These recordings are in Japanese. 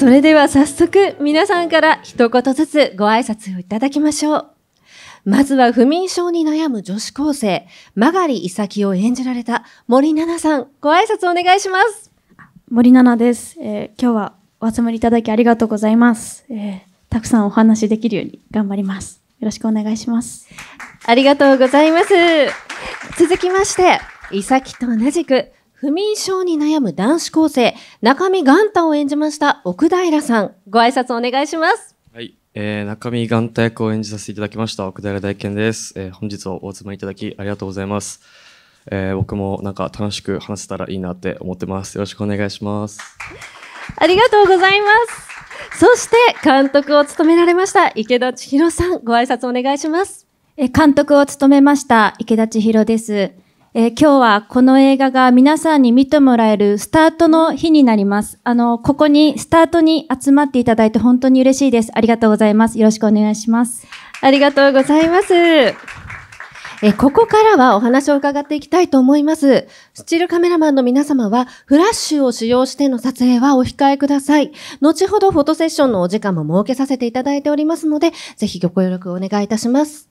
それでは早速皆さんから一言ずつご挨拶をいただきましょう。まずは不眠症に悩む女子高生、曲がりキを演じられた森七菜さん、ご挨拶お願いします。森七菜です、えー、今日はお集まりいただきありがとうございます、えー、たくさんお話できるように頑張ります。よろしくお願いします。ありがとうございます。続きまして、イサキと同じく、不眠症に悩む男子高生中身元太を演じました奥平さんご挨拶お願いしますはい、えー、中身元太役を演じさせていただきました奥平大健です、えー、本日はお集まりいただきありがとうございます、えー、僕もなんか楽しく話せたらいいなって思ってますよろしくお願いしますありがとうございますそして監督を務められました池田千尋さんご挨拶お願いします監督を務めました池田千尋ですえー、今日はこの映画が皆さんに見てもらえるスタートの日になります。あの、ここに、スタートに集まっていただいて本当に嬉しいです。ありがとうございます。よろしくお願いします。ありがとうございます。えー、ここからはお話を伺っていきたいと思います。スチールカメラマンの皆様は、フラッシュを使用しての撮影はお控えください。後ほどフォトセッションのお時間も設けさせていただいておりますので、ぜひご協力お願いいたします。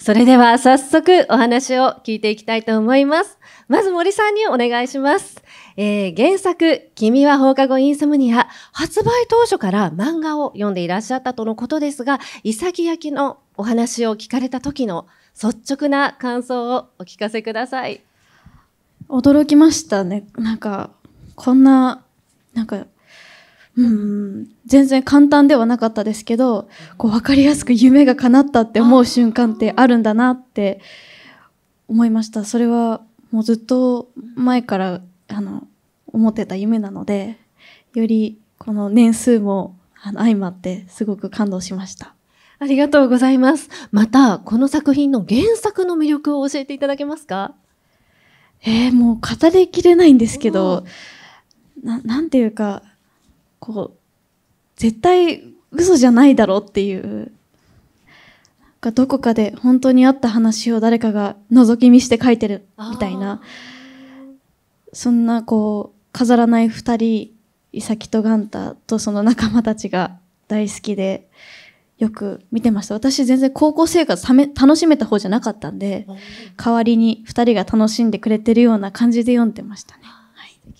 それでは早速お話を聞いていきたいと思います。まず森さんにお願いします。えー、原作、君は放課後インソムニア、発売当初から漫画を読んでいらっしゃったとのことですが、潔焼のお話を聞かれた時の率直な感想をお聞かせください。驚きましたね。なんか、こんな、なんかうん、全然簡単ではなかったですけどこう分かりやすく夢が叶ったって思う瞬間ってあるんだなって思いましたそれはもうずっと前からあの思ってた夢なのでよりこの年数もあの相まってすごく感動しましたありがとうございますまたこの作品の原作の魅力を教えていただけますかえー、もう語りきれないんですけど、ななんていうかこう絶対嘘じゃないだろうっていうがどこかで本当にあった話を誰かが覗き見して書いてるみたいなそんなこう飾らない2人イサキとガンタとその仲間たちが大好きでよく見てました私全然高校生活ため楽しめた方じゃなかったんで代わりに2人が楽しんでくれてるような感じで読んでましたね。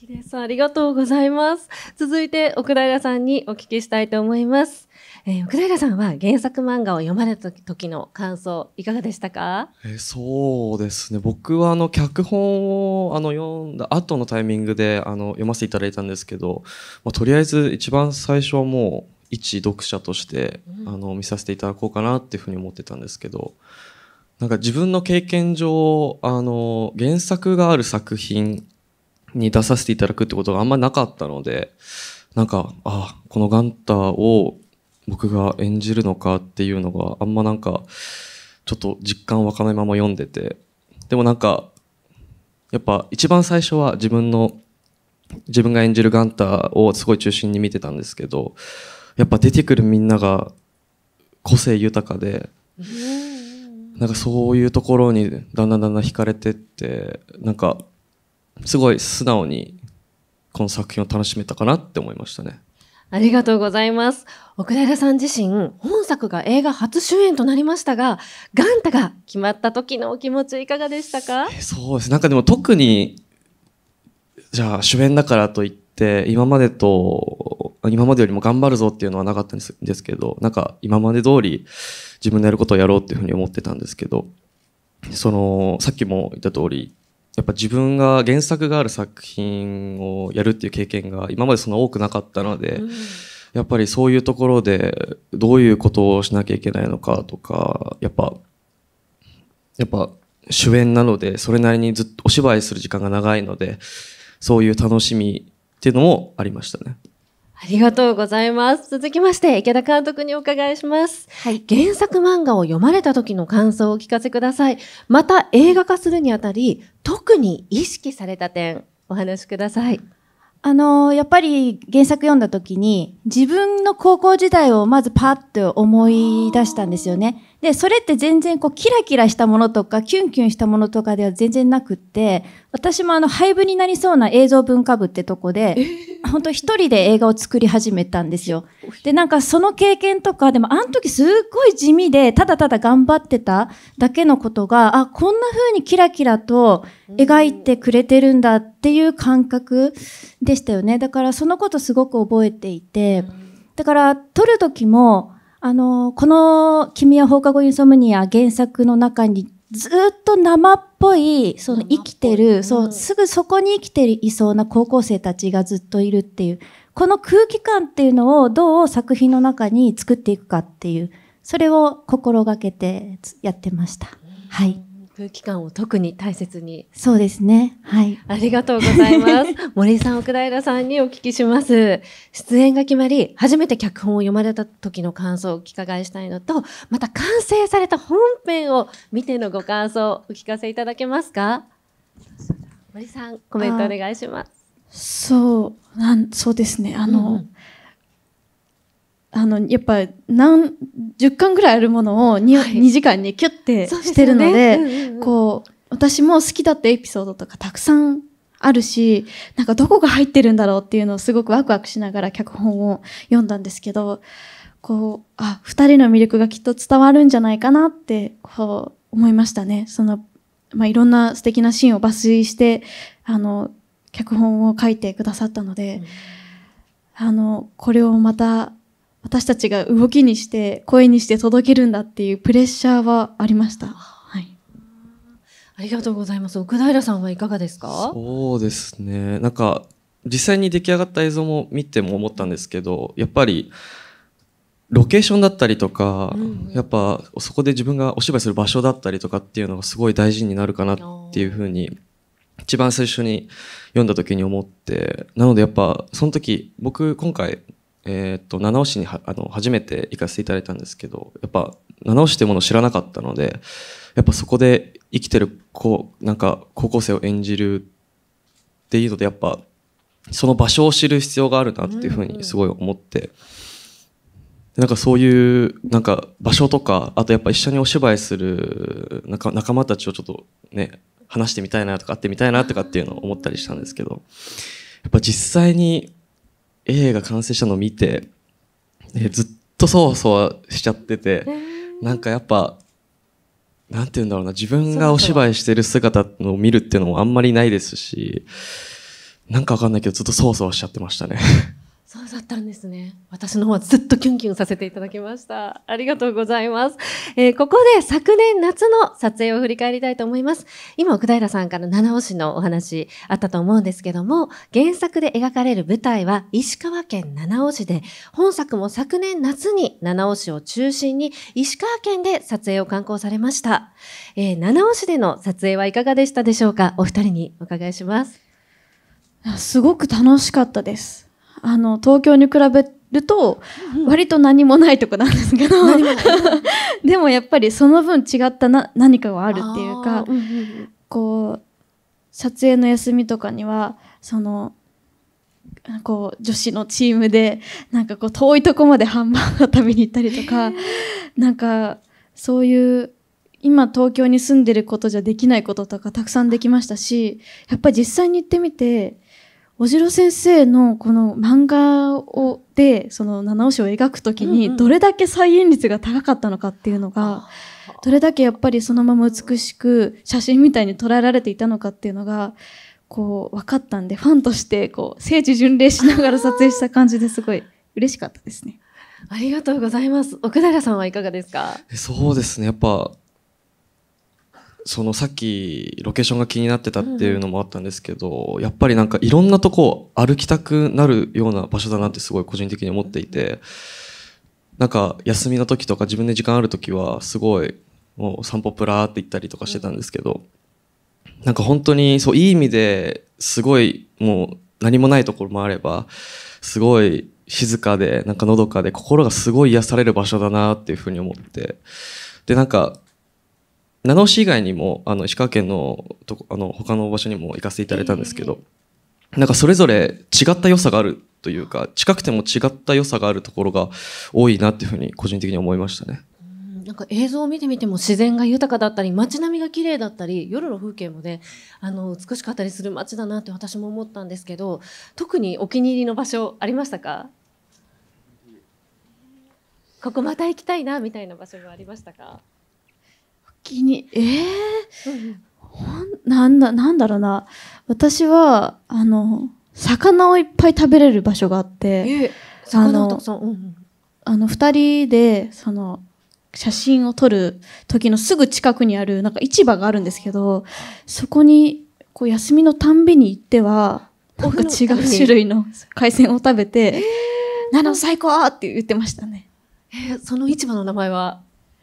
です。ありがとうございます。続いて、奥平さんにお聞きしたいと思います。えー、奥平さんは原作漫画を読まれた時の感想、いかがでしたかえー、そうですね。僕は、あの、脚本を、あの、読んだ後のタイミングで、あの、読ませていただいたんですけど、まあ、とりあえず、一番最初はもう、一読者として、あの、見させていただこうかなっていうふうに思ってたんですけど、なんか自分の経験上、あの、原作がある作品に出させていただくってことがあんまなかったので、なんか、あ、このガンターを僕が演じるのかっていうのがあんまなんか、ちょっと実感湧かないまま読んでて、でもなんか、やっぱ一番最初は自分の、自分が演じるガンターをすごい中心に見てたんですけど、やっぱ出てくるみんなが個性豊かで、なんかそういうところにだんだんだんだん惹かれてって、なんかすごい素直にこの作品を楽しめたかなって思いましたね。ありがとうございます。奥平さん自身、本作が映画初主演となりましたが、ガンタが決まった時のお気持ちいかがでしたか、そうです。なんかでも特に、じゃあ主演だからといって、今までと、今までよりも頑張るぞっていうのはなかったんですけど、なんか今まで通り自分のやることをやろうっていうふうに思ってたんですけど、その、さっきも言った通り、やっぱ自分が原作がある作品をやるっていう経験が今までそんな多くなかったので、うん、やっぱりそういうところでどういうことをしなきゃいけないのかとか、やっぱ、やっぱ主演なので、それなりにずっとお芝居する時間が長いので、そういう楽しみっていうのもありましたね。ありがとうございます。続きまして、池田監督にお伺いします。はい、原作漫画を読まれた時の感想をお聞かせください。また、映画化するにあたり、特に意識された点、お話しください。あの、やっぱり原作読んだ時に、自分の高校時代をまずパッと思い出したんですよね。で、それって全然こう、キラキラしたものとか、キュンキュンしたものとかでは全然なくって、私もあの、廃部になりそうな映像文化部ってとこで、本当一人で映画を作り始めたんですよ。で、なんかその経験とか、でもあの時すっごい地味で、ただただ頑張ってただけのことが、あ、こんな風にキラキラと描いてくれてるんだっていう感覚でしたよね。だからそのことすごく覚えていて、だから撮る時も、あの、この君は放課後インソムニア原作の中にずっと生っぽい、その生きてる、そう、すぐそこに生きていそうな高校生たちがずっといるっていう、この空気感っていうのをどう作品の中に作っていくかっていう、それを心がけてやってました。はい。空気感を特に大切に。そうですね。はい。ありがとうございます。森井さん、奥平さんにお聞きします。出演が決まり、初めて脚本を読まれた時の感想をお伺いしたいのと、また完成された本編を見てのご感想をお聞かせいただけますか森さん、コメントお願いします。そう、なん、そうですね。あの、うんあのやっぱ何十巻ぐらいあるものを 2,、はい、2時間にキュッてしてるので、こう私も好きだったエピソードとかたくさんあるしなんかどこが入ってるんだろうっていうのをすごくワクワクしながら脚本を読んだんですけどこうあ二人の魅力がきっと伝わるんじゃないかなってこう思いましたね。そのまあ、いろんな素敵なシーンを抜粋してあの脚本を書いてくださったので、うん、あのこれをまた私たちが動きにして声にして届けるんだっていうプレッシャーはありました。ありがとうございます。奥平さんはいかがですかそうですね。なんか実際に出来上がった映像も見ても思ったんですけど、やっぱりロケーションだったりとか、うん、やっぱそこで自分がお芝居する場所だったりとかっていうのがすごい大事になるかなっていうふうに一番最初に読んだ時に思ってなのでやっぱその時僕今回えっ、と七尾市にあの初めて行かせていただいたんですけどやっぱ七尾市というものを知らなかったのでやっぱそこで生きてるうなんか高校生を演じるっていうのでやっぱその場所を知る必要があるなっていうふうにすごい思って。うんうんなんかそういうなんか場所とかあとやっぱ一緒にお芝居する仲仲間たちをちょっとね話してみたいなとか会ってみたいなとかっていうのを思ったりしたんですけどやっぱ実際に A が完成したのを見て、ね、ずっとそわそわしちゃってて、なんかやっぱなんて言うんだろうな自分がお芝居してる姿を見るっていうのもあんまりないですしなんかわかんないけどずっとそわそわしちゃってましたねそうだったんですね。私の方はずっとキュンキュンさせていただきました。ありがとうございます。えー、ここで昨年夏の撮影を振り返りたいと思います。今、奥平さんから七尾市のお話あったと思うんですけども、原作で描かれる舞台は石川県七尾市で、本作も昨年夏に七尾市を中心に石川県で撮影を刊行されました。えー、七尾市での撮影はいかがでしたでしょうかお二人にお伺いします。すごく楽しかったです。あの東京に比べると割と何もないとこなんですけど、うん、でもやっぱりその分違ったな何かがあるっていうか、うんうん、こう撮影の休みとかにはそのこう女子のチームでなんかこう遠いとこまでハンバーガー食べに行ったりとかなんかそういう今東京に住んでることじゃできないこととかたくさんできましたしやっぱり実際に行ってみて小城先生のこの漫画をでその七尾市を描くときにどれだけ再現率が高かったのかっていうのが、どれだけやっぱりそのまま美しく写真みたいに捉えられていたのかっていうのがこう分かったんでファンとしてこう聖地巡礼しながら撮影した感じですごい嬉しかったですね。ありがとうございます。奥永さんはいかがですかそうですね。やっぱそのさっきロケーションが気になってたっていうのもあったんですけど、うん、やっぱりなんかいろんなとこ歩きたくなるような場所だなってすごい個人的に思っていて、なんか休みの時とか自分で時間ある時はすごいもう散歩プラーって行ったりとかしてたんですけど、うん、なんか本当にそういい意味ですごいもう何もないところもあれば、すごい静かで、なんかのどかで、心がすごい癒される場所だなっていうふうに思って。で、なんか、七尾市以外にもあの石川県のとあの他の場所にも行かせていただいたんですけど、なんかそれぞれ違った良さがあるというか近くても違った良さがあるところが多いなっていうふうに個人的に思いましたね。なんか映像を見てみても自然が豊かだったり街並みが綺麗だったり夜の風景もねあの美しかったりする街だなって私も思ったんですけど特にお気に入りの場所ありましたかここまた行きたいなみたいな場所もありましたか気にえー、なんだなんだろうな私はあの魚をいっぱい食べれる場所があって、えー、あの、うん、あの2人でその写真を撮る時のすぐ近くにあるなんか市場があるんですけどそこにこう休みのたんびに行ってはなんか違う種類の海鮮を食べて「なの最高!」って言ってましたね。えー、その市場の名前は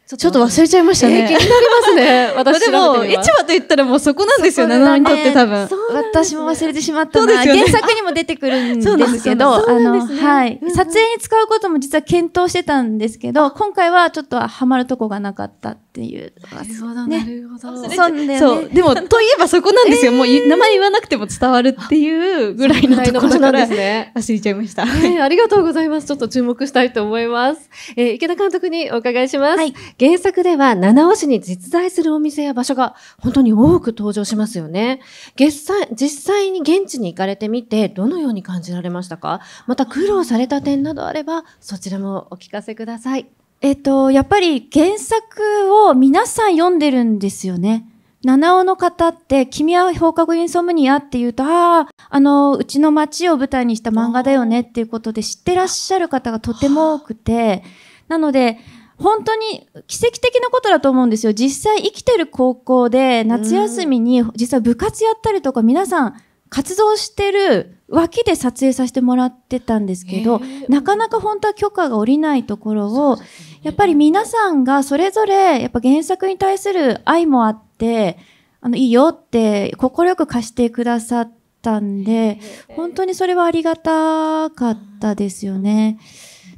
ちょっと忘れちゃいましたね。気になりますね。私でも、市場と言ったらもうそこなんですよね、七にとって多分、私も忘れてしまったな、原作にも出てくるんですけど、あの、はい、う撮影に使うことも実は検討してたんですけど、今回はちょっとはまるとこがなかったっていう。なるほど、ね、なるほど。そう、ね、そう。でも、といえばそこなんですよ。えー、もう、名前言わなくても伝わるっていうぐらいのところから、ね、走りちゃいました、えー、ありがとうございます。ちょっと注目したいと思います。えー、池田監督にお伺いします。はい、原作では、七尾市に実在するお店や場所が本当に多く登場しますよね。実際、実際に現地に行かれてみて、どのように感じられましたかまた苦労された点などあれば、そちらもお聞かせください。えっと、やっぱり原作を皆さん読んでるんですよね。七尾の方って、君は放課後インソムニアって言うと、ああ、あの、うちの街を舞台にした漫画だよねっていうことで知ってらっしゃる方がとても多くて、なので、本当に奇跡的なことだと思うんですよ。実際生きてる高校で夏休みに実際部活やったりとか皆さん活動してる脇で撮影させてもらってたんですけど、なかなか本当は許可が下りないところを、ね、やっぱり皆さんがそれぞれ、やっぱ原作に対する愛もあって、あの、いいよって快く貸してくださったんで、本当にそれはありがたかったですよね。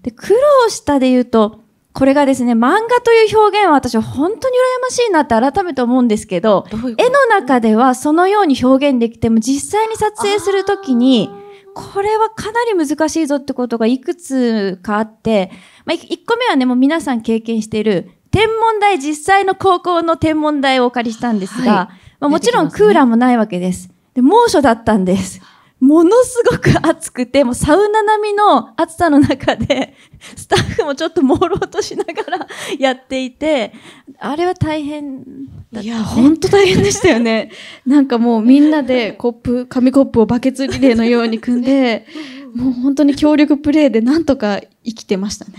で、苦労したで言うと、これがですね、漫画という表現は私は本当に羨ましいなって改めて思うんですけど、どうう絵の中ではそのように表現できても実際に撮影するときに、これはかなり難しいぞってことがいくつかあって、まあ、1個目はね、もう皆さん経験している、天文台、実際の高校の天文台をお借りしたんですが、はい、まあ、もちろんクーラーもないわけです。で猛暑だったんです。ものすごく暑くて、もうサウナ並みの暑さの中で、スタッフもちょっと朦朧としながら やっていて、あれは大変だった、ね、いや、ほんと大変でしたよね。なんかもうみんなでコップ、紙コップをバケツリレーのように組んで、もう本当に協力プレーでなんとか生きてましたね。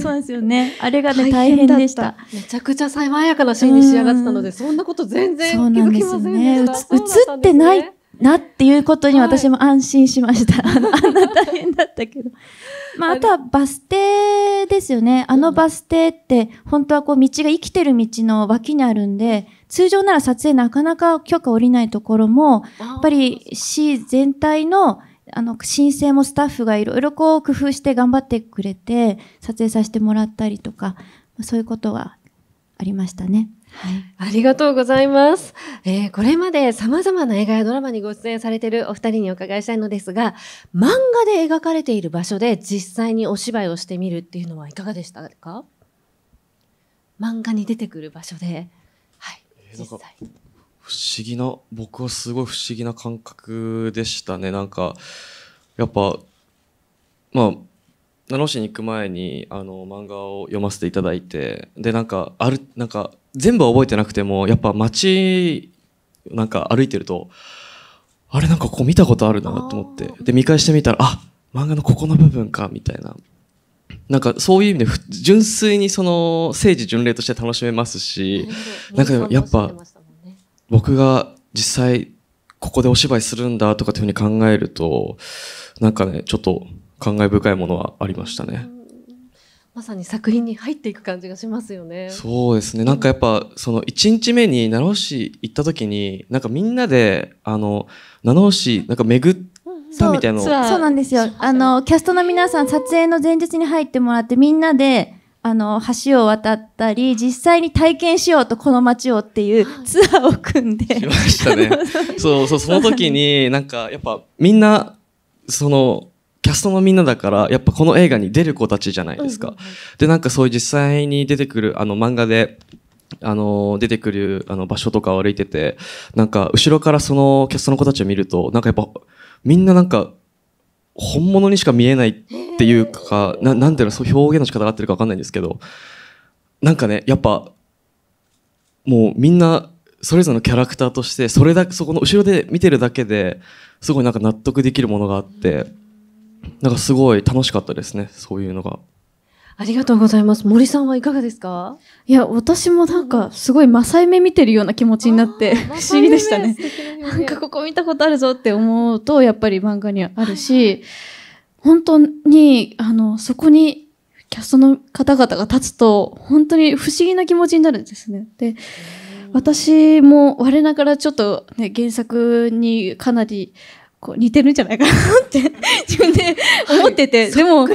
そうですよね。あれがね、大変でした。めちゃくちゃ爽やかなシーンに仕上がってたので、そんなこと全然気づきませんでした。映ってないなっていうことに私も安心しました。はい、あの、あんな大変だったけど。まあ、あとはバス停ですよね。あのバス停って、本当はこう道が生きてる道の脇にあるんで、通常なら撮影なかなか許可下りないところも、やっぱり市全体のあの、申請もスタッフがいろいろこう工夫して頑張ってくれて、撮影させてもらったりとか、そういうことはありましたね。はい、ありがとうございます、えー、これまで様々な映画やドラマにご出演されているお二人にお伺いしたいのですが、漫画で描かれている場所で実際にお芝居をしてみるっていうのはいかがでしたか漫画に出てくる場所で、はい、えー、実際。不思議な、僕はすごい不思議な感覚でしたね。なんか、やっぱ、まあ、七尾市に行く前にあの漫画を読ませていただいてでなんかあるなんか全部は覚えてなくてもやっぱ街なんか歩いてるとあれなんかここ見たことあるなと思ってで見返してみたらあ漫画のここの部分かみたいななんかそういう意味で純粋にその政治巡礼として楽しめますしなんかやっぱ僕が実際ここでお芝居するんだとかっていうふうに考えるとなんかねちょっと感慨深いものはありましたね。まさに作品に入っていく感じがしますよね。そうですね。なんかやっぱ、その1日目に七尾市行った時に、なんかみんなで、あの、七尾市、なんか巡ったみたいなそうなんですよ。あの、キャストの皆さん撮影の前日に入ってもらって、みんなで、あの、橋を渡ったり、実際に体験しようとこの街をっていうツアーを組んで。しましたね。そうそう、その時になんかやっぱみんな、その、キャストのみんなだからやっぱこの映画に出る子たちじゃないですか、うんうんでなんかそういう実際に出てくるあの漫画であの、出てくる、あの、場所とかを歩いてて、なんか、後ろからそのキャストの子たちを見ると、なんかやっぱ、みんななんか、本物にしか見えないっていうか、ななんていうの、そう表現の仕方が合ってるかわかんないんですけど、なんかね、やっぱ、もうみんな、それぞれのキャラクターとして、それだけ、そこの後ろで見てるだけで、すごいなんか納得できるものがあって、なんかすごい楽しかったですね、そういうのが。ありがとうございます。森さんはいかがですかいや、私もなんか、すごい、マサイ目見てるような気持ちになって、不思議でしたね。なんか、ここ見たことあるぞって思うと、やっぱり漫画にはあるし、本当に、あの、そこに、キャストの方々が立つと、本当に不思議な気持ちになるんですね。で、私も、我ながらちょっとね、原作にかなり、こう似てるんじゃないかなって 自分で思ってて、はい、でも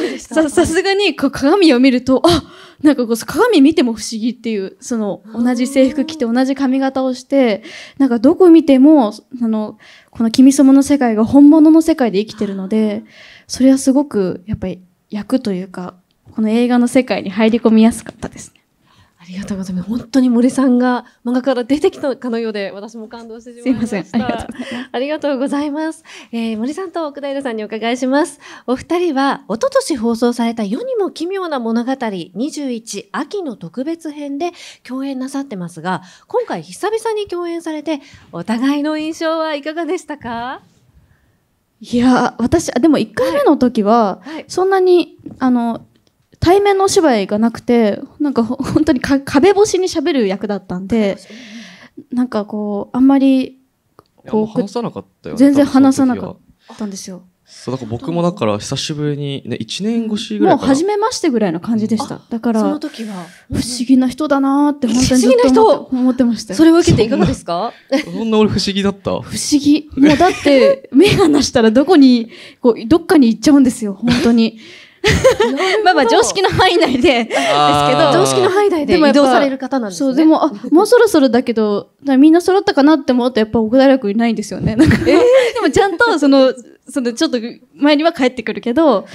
さすがにこう鏡を見るとあなんかこう鏡見ても不思議っていうその同じ制服着て同じ髪型をしてなんかどこ見てもあのこの「君様の世界が本物の世界で生きてるのでそれはすごくやっぱり役というかこの映画の世界に入り込みやすかったですね。ありがとうございます。本当に森さんが漫画から出てきたかのようで、私も感動してしまいました。すいません。ありがとうございます。まえー、森さんと奥平さんにお伺いします。お二人は、一昨年放送された世にも奇妙な物語21秋の特別編で共演なさってますが、今回久々に共演されて、お互いの印象はいかがでしたかいや、私、でも1回目の時は、はいはい、そんなに、あの、対面のお芝居がなくてなんか本当に壁越しにしゃべる役だったんでなんかこうあんまりこう話さなかったよ、ね、全然話さなかったんですよ。そうだから僕もだから久しぶりに、ね、1年越しぐらいもう初めましてぐらいの感じでした。だから、その時は。不思議な人だなって本当に議な人思ってましたそれを受けていかがですかそんな俺不思議だった不思議。もうだって、目が離したらどこに、こう、どっかに行っちゃうんですよ、本当に。まあまあ 常識の範囲内でですけど常識の範囲内で移動される方なんです、ね、そうでもあもうそろそろだけどみんな揃ったかなって思うとやっぱ奥大学いないんですよねなんか、えー、でもちゃんとそのそのちょっと前には帰ってくるけど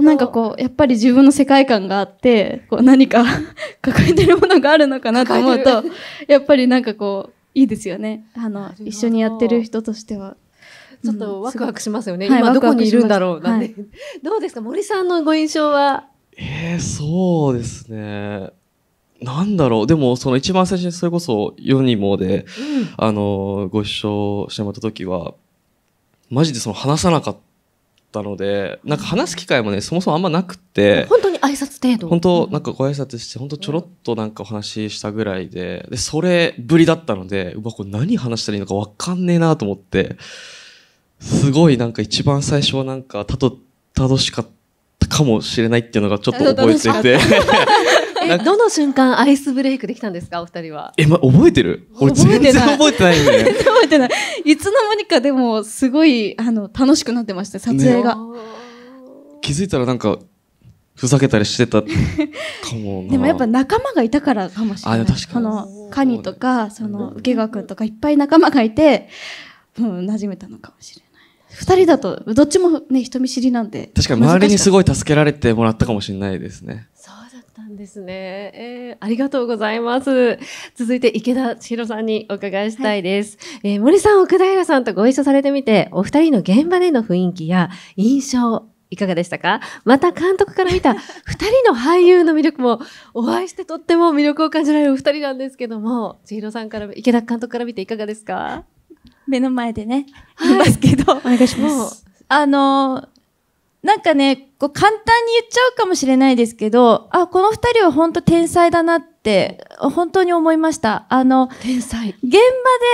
ななんかこうやっぱり自分の世界観があってこう何か抱えてるものがあるのかなと思うとやっぱりなんかこういいですよねあの一緒にやってる人としては。ちょっとワクワクしますよね。うん、今どこにいるんだろうなんて。はい、どうですか森さんのご印象はえー、そうですね。なんだろう。でも、その一番最初にそれこそ世にもで、うん、あの、ご一緒してもらった時は、マジでその話さなかったので、なんか話す機会もね、そもそもあんまなくて。本当に挨拶程度本当、なんかご挨拶して、本当ちょろっとなんかお話ししたぐらいで、で、それぶりだったので、うわ、これ何話したらいいのかわかんねえなと思って、すごいなんか一番最初はなんかたどたどしかったかもしれないっていうのがちょっと覚えてて どの瞬間アイスブレイクできたんですかお二人はえ、ま、覚えてる俺全然覚えてないんで 覚えてないいつの間にかでもすごいあの楽しくなってました撮影が、ね、気づいたらなんかふざけたりしてたかもでもやっぱ仲間がいたからかもしれないこのカニとかその受川君とかいっぱい仲間がいて、うん、馴染めたのかもしれない二人だと、どっちもね、人見知りなんで。確かに周りにすごい助けられてもらったかもしれないですね。そうだったんですね。えー、ありがとうございます。続いて池田千尋さんにお伺いしたいです。はい、えー、森さん、奥平さんとご一緒されてみて、お二人の現場での雰囲気や印象、いかがでしたかまた監督から見た 二人の俳優の魅力もお会いしてとっても魅力を感じられるお二人なんですけども千尋さんから池田監督から見ていかがですか目の前でね、い、ますけど。お願いします。あの、なんかね、こう簡単に言っちゃうかもしれないですけど、あ、この二人は本当天才だなって、本当に思いました。あの、天才。現場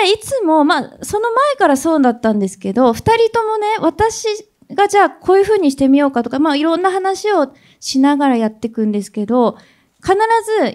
でいつも、まあ、その前からそうだったんですけど、二人ともね、私がじゃあこういう風にしてみようかとか、まあ、いろんな話をしながらやっていくんですけど、必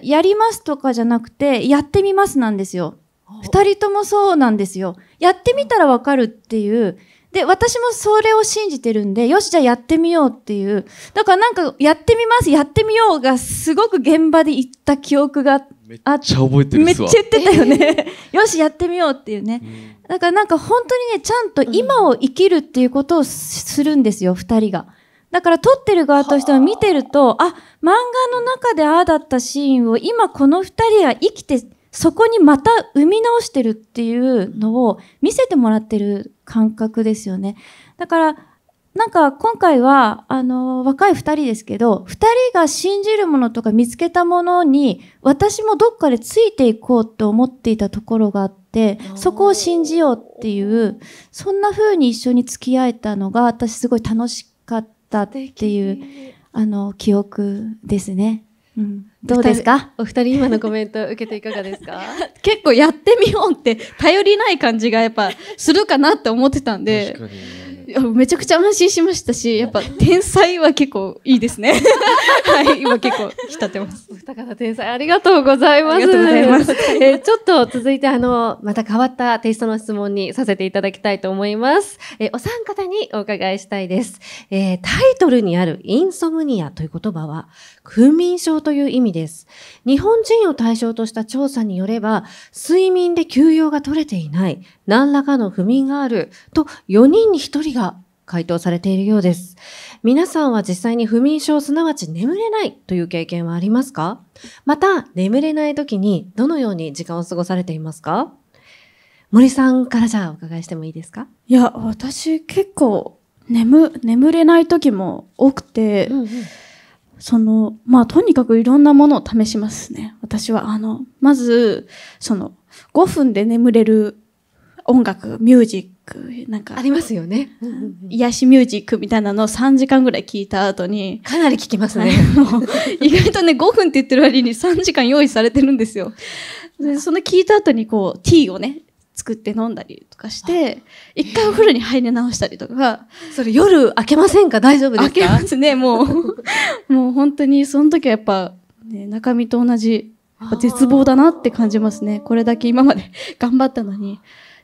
ずやりますとかじゃなくて、やってみますなんですよ。2人ともそうなんですよ。やってみたらわかるっていう。で、私もそれを信じてるんで、よし、じゃあやってみようっていう。だからなんか、やってみます、やってみようが、すごく現場で言った記憶があって。めっちゃ覚えてるめっちゃ言ってたよね。よし、やってみようっていうね。うん、だからなんか本当にね、ちゃんと今を生きるっていうことをするんですよ、二人が。だから撮ってる側としては見てると、あ、漫画の中でああだったシーンを今この二人が生きて、そこにまた生み直してるっていうのを見せてもらってる感覚ですよね。だから、なんか今回は、あの、若い二人ですけど、二人が信じるものとか見つけたものに、私もどっかでついていこうと思っていたところがあって、そこを信じようっていう、そんな風に一緒に付き合えたのが、私すごい楽しかったっていう、あの、記憶ですね。うん、どうですかお二人今のコメント受けていかがですか 結構やってみようって頼りない感じがやっぱするかなって思ってたんで。めちゃくちゃ安心しましたし、やっぱ天才は結構いいですね。はい、今結構浸っ立てます。お二方天才ありがとうございます。ありがとうございます。えー、ちょっと続いてあの、また変わったテイストの質問にさせていただきたいと思います。えー、お三方にお伺いしたいです。えー、タイトルにあるインソムニアという言葉は、不眠症という意味です。日本人を対象とした調査によれば、睡眠で休養が取れていない、何らかの不眠があると4人に1人が回答されているようです。皆さんは実際に不眠症、すなわち眠れないという経験はありますかまた、眠れない時にどのように時間を過ごされていますか森さんからじゃあお伺いしてもいいですかいや、私結構眠、眠れない時も多くて、うんうんその、まあ、とにかくいろんなものを試しますね。私は、あの、まず、その、5分で眠れる音楽、ミュージクなんかありますよね、うんうんうん、癒しミュージックみたいなのを3時間ぐらい聞いた後にかなり聞きますね意外とね5分って言ってる割に3時間用意されてるんですよでその聞いた後にこうティーをね作って飲んだりとかして一回お風呂に入り直したりとかそれ夜開けませんか大丈夫ですか開けますねもうもう本当にその時はやっぱ、ね、中身と同じ絶望だなって感じますねこれだけ今まで頑張ったのに。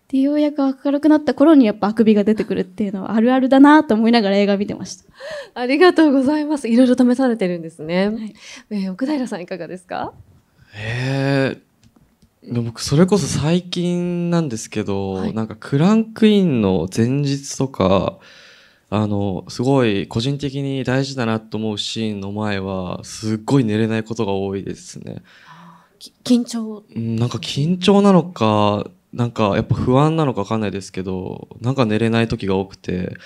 でようやく明るくなった頃にやっぱあくびが出てくるっていうのはあるあるだなと思いながら映画見てましたありがとうございますいろいろ試されてるんですね、はい、えー、奥平さんいかがですかえー、僕それこそ最近なんですけど、はい、なんかクランクインの前日とかあのすごい個人的に大事だなと思うシーンの前はすっごい寝れないことが多いですね緊張なんか緊張なのかなんかやっぱ不安なのか分かんないですけどなんか寝れない時が多くて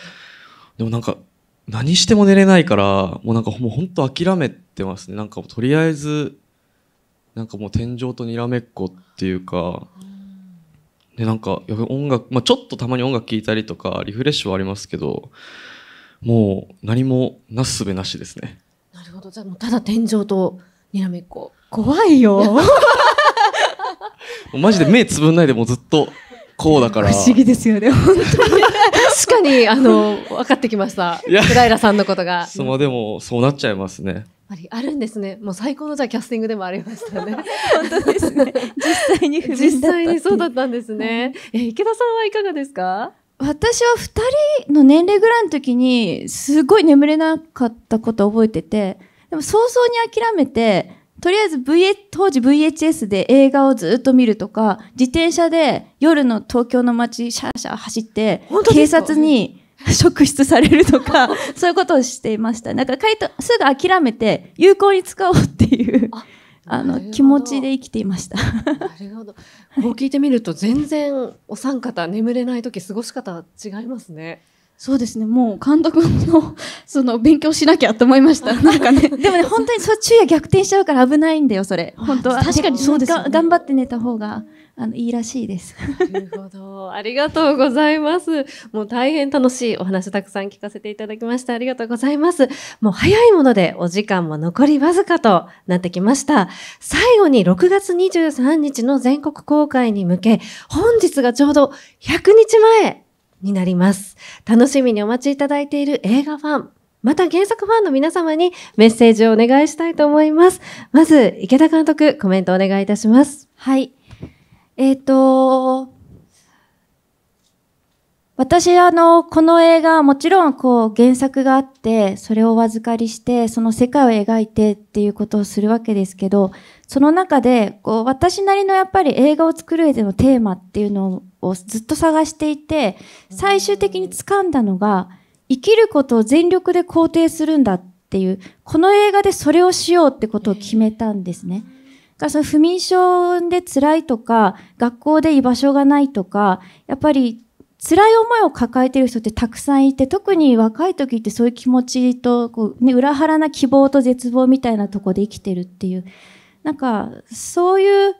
でもなんか何しても寝れないからもうなんかもう本当諦めてますねなんかとりあえずなんかもう天井とにらめっこっていうかでなんか音楽、まあ、ちょっとたまに音楽聴いたりとかリフレッシュはありますけどもう何もなすすべなしですねなるほどじゃあもうただ天井とにらめっこ怖いよ マジで目つぶんないでもずっとこうだから不思議ですよね本当に確かにあの分かってきました平良さんのことがそのでもそうなっちゃいますねあるんですね。もう最高のじゃキャスティングでもありましたね。本当ですね。実際に実際にそうだったんですね。え池田さんはいかがですか？私は2人の年齢ぐらいの時にすごい眠れなかったこと覚えてて、でも早々に諦めてとりあえず、v 当時 VHS で映画をずっと見るとか、自転車で夜の東京の街、シャーシャー走って、警察に 職質されるとか、そういうことをしていました。なんか、回答、すぐ諦めて、有効に使おうっていう。あの気持ちで生きていました。なるほど。こう聞いてみると全然お三方眠れない時過ごし方違いますね。そうですね、もう監督の、その、勉強しなきゃと思いました。なんかね。でもね、本当にそう。昼夜逆転しちゃうから危ないんだよ、それ。本当は。確かにそうです、ね、頑張って寝た方が。あのいいらしいです。なるほど、ありがとうございます。もう大変楽しいお話たくさん聞かせていただきました。ありがとうございます。もう早いものでお時間も残りわずかとなってきました。最後に6月23日の全国公開に向け、本日がちょうど100日前になります。楽しみにお待ちいただいている映画ファン、また原作ファンの皆様にメッセージをお願いしたいと思います。まず、池田監督、コメントお願いいたします。はい。えっ、ー、と、私、あの、この映画、もちろん、こう、原作があって、それをお預かりして、その世界を描いてっていうことをするわけですけど、その中で、こう、私なりのやっぱり映画を作る上でのテーマっていうのをずっと探していて、最終的に掴んだのが、生きることを全力で肯定するんだっていう、この映画でそれをしようってことを決めたんですね。だからその不眠症で辛いとか、学校で居場所がないとか、やっぱり辛い思いを抱えてる人ってたくさんいて、特に若い時ってそういう気持ちと、こうね、裏腹な希望と絶望みたいなとこで生きてるっていう、なんか、そういう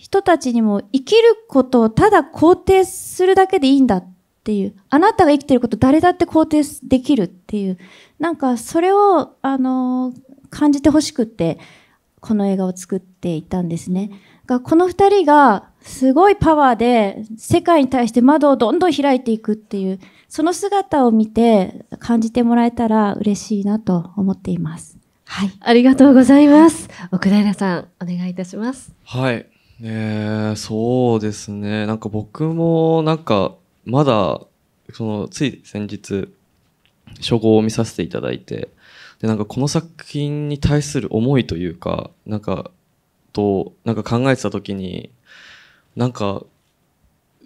人たちにも生きることをただ肯定するだけでいいんだっていう、あなたが生きてること誰だって肯定できるっていう、なんかそれを、あの、感じてほしくって、この映画を作っていたんですね。がこの二人がすごいパワーで世界に対して窓をどんどん開いていくっていう、その姿を見て感じてもらえたら嬉しいなと思っています。はい。ありがとうございます。奥平さん、お願いいたします。はい。ねえそうですねなんか僕もなんかまだそのつい先日初号を見させていただいてでなんかこの作品に対する思いというかなんかとなんか考えてた時になんか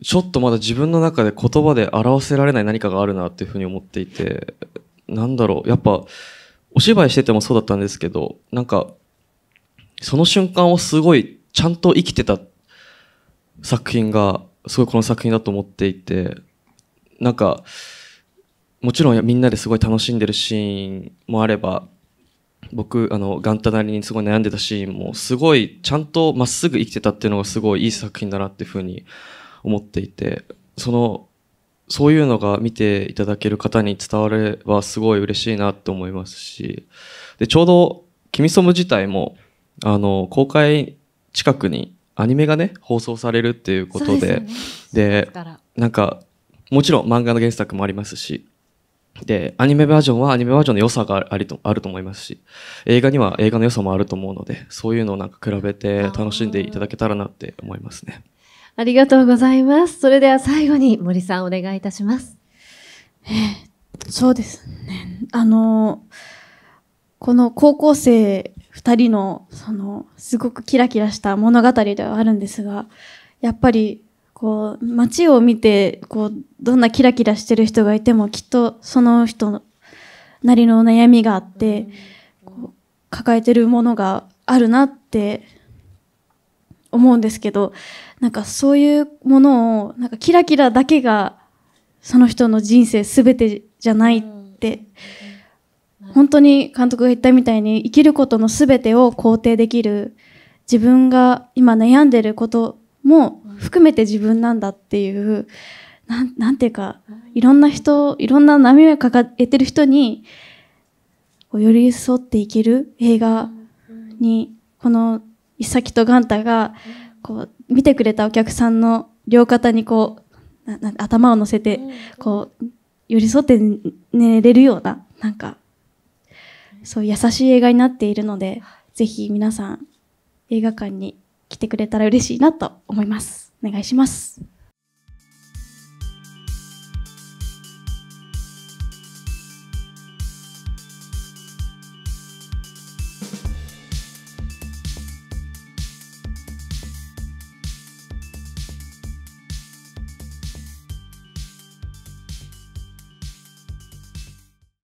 ちょっとまだ自分の中で言葉で表せられない何かがあるなっていうふうに思っていてなんだろうやっぱお芝居しててもそうだったんですけどなんかその瞬間をすごいちゃんと生きてた作品がすごいこの作品だと思っていてなんかもちろんみんなですごい楽しんでるシーンもあれば僕あのンタなりにすごい悩んでたシーンもすごいちゃんとまっすぐ生きてたっていうのがすごいいい作品だなっていうふうに思っていてそのそういうのが見ていただける方に伝わればすごい嬉しいなって思いますしでちょうど「キミソム」自体もあの公開近くにアニメがね放送されるっていうことで、ね、でなんかもちろん漫画の原作もありますしでアニメバージョンはアニメバージョンの良さがありとあると思いますし映画には映画の良さもあると思うのでそういうのをなんか比べて楽しんでいただけたらなって思いますねありがとうございますそれでは最後に森さんお願いいたします、えー、そうですねあのーこの高校生2人のそのすごくキラキラした物語ではあるんですがやっぱりこう街を見てこうどんなキラキラしてる人がいてもきっとその人なりの悩みがあって抱えてるものがあるなって思うんですけどなんかそういうものをなんかキラキラだけがその人の人生全てじゃないって。うん本当に監督が言ったみたいに生きることの全てを肯定できる自分が今悩んでることも含めて自分なんだっていうなんていうかいろんな人いろんな波を抱えてる人に寄り添っていける映画にこのサキとガンタがこう見てくれたお客さんの両肩にこう頭を乗せてこう寄り添って寝れるようななんかそう優しい映画になっているので、ぜひ皆さん映画館に来てくれたら嬉しいなと思います。お願いします。